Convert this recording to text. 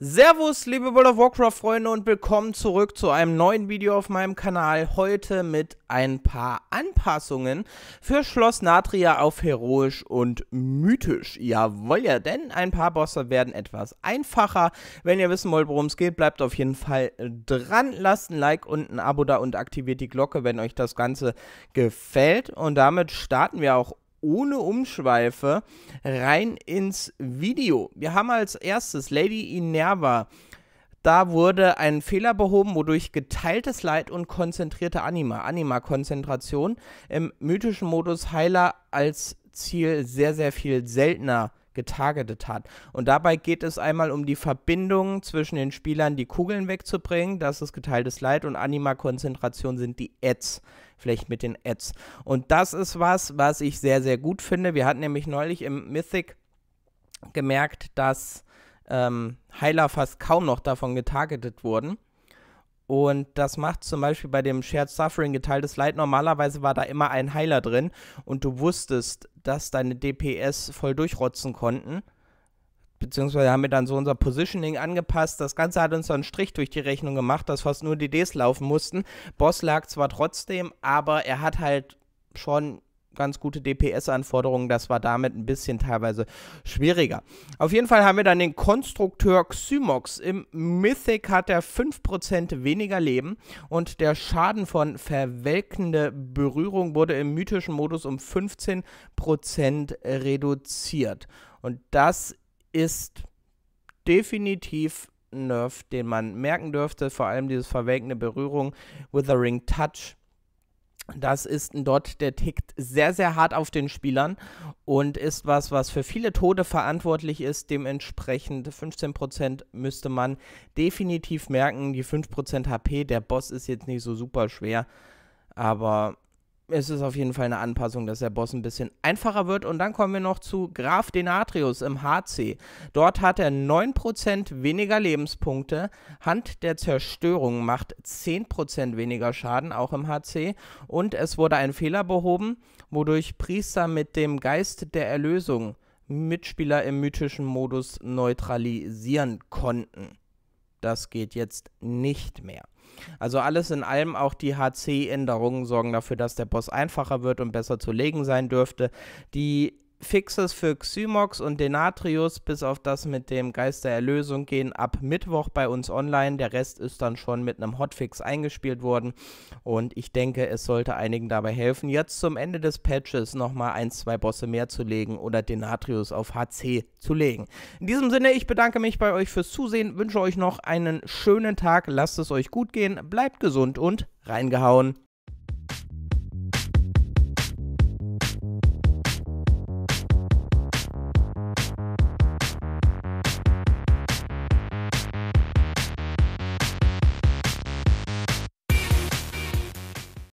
Servus, liebe World of Warcraft-Freunde und willkommen zurück zu einem neuen Video auf meinem Kanal. Heute mit ein paar Anpassungen für Schloss Natria auf Heroisch und Mythisch. Jawohl, ja, denn ein paar Bosse werden etwas einfacher. Wenn ihr wissen wollt, worum es geht, bleibt auf jeden Fall dran. Lasst ein Like und ein Abo da und aktiviert die Glocke, wenn euch das Ganze gefällt. Und damit starten wir auch ohne Umschweife rein ins Video. Wir haben als erstes Lady Inerva. Da wurde ein Fehler behoben, wodurch geteiltes Leid und konzentrierte Anima, Anima-Konzentration im mythischen Modus Heiler als Ziel sehr, sehr viel seltener getargetet hat. Und dabei geht es einmal um die Verbindung zwischen den Spielern, die Kugeln wegzubringen, das ist geteiltes Leid und Anima-Konzentration sind die Ads vielleicht mit den Ads. Und das ist was, was ich sehr, sehr gut finde. Wir hatten nämlich neulich im Mythic gemerkt, dass ähm, Heiler fast kaum noch davon getargetet wurden. Und das macht zum Beispiel bei dem Shared Suffering geteiltes Leid, normalerweise war da immer ein Heiler drin und du wusstest, dass deine DPS voll durchrotzen konnten. Beziehungsweise haben wir dann so unser Positioning angepasst. Das Ganze hat uns so einen Strich durch die Rechnung gemacht, dass fast nur DDs laufen mussten. Boss lag zwar trotzdem, aber er hat halt schon ganz gute DPS-Anforderungen. Das war damit ein bisschen teilweise schwieriger. Auf jeden Fall haben wir dann den Konstrukteur Xymox. Im Mythic hat er 5% weniger Leben und der Schaden von verwelkende Berührung wurde im mythischen Modus um 15% reduziert. Und das ist definitiv Nerf, den man merken dürfte, vor allem dieses verwelkende Berührung, Withering Touch das ist ein Dot, der tickt sehr, sehr hart auf den Spielern und ist was, was für viele Tode verantwortlich ist. Dementsprechend 15% müsste man definitiv merken. Die 5% HP, der Boss ist jetzt nicht so super schwer, aber es ist auf jeden Fall eine Anpassung, dass der Boss ein bisschen einfacher wird. Und dann kommen wir noch zu Graf Denatrius im HC. Dort hat er 9% weniger Lebenspunkte, Hand der Zerstörung macht 10% weniger Schaden, auch im HC. Und es wurde ein Fehler behoben, wodurch Priester mit dem Geist der Erlösung Mitspieler im mythischen Modus neutralisieren konnten. Das geht jetzt nicht mehr. Also alles in allem auch die HC-Änderungen sorgen dafür, dass der Boss einfacher wird und besser zu legen sein dürfte. Die Fixes für Xymox und Denatrius, bis auf das mit dem Geist der Erlösung, gehen ab Mittwoch bei uns online. Der Rest ist dann schon mit einem Hotfix eingespielt worden und ich denke, es sollte einigen dabei helfen, jetzt zum Ende des Patches nochmal ein, zwei Bosse mehr zu legen oder Denatrius auf HC zu legen. In diesem Sinne, ich bedanke mich bei euch fürs Zusehen, wünsche euch noch einen schönen Tag, lasst es euch gut gehen, bleibt gesund und reingehauen.